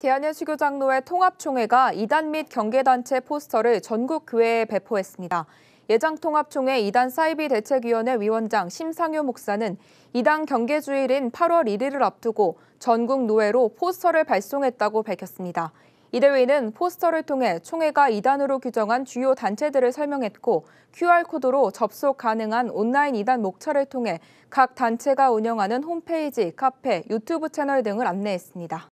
대한예수교장로회 통합총회가 이단 및 경계단체 포스터를 전국 교회에 배포했습니다. 예장통합총회 이단 사이비 대책위원회 위원장 심상효 목사는 이단 경계주일인 8월 1일을 앞두고 전국 노회로 포스터를 발송했다고 밝혔습니다. 이 대회는 포스터를 통해 총회가 이단으로 규정한 주요 단체들을 설명했고 QR코드로 접속 가능한 온라인 이단 목차를 통해 각 단체가 운영하는 홈페이지, 카페, 유튜브 채널 등을 안내했습니다.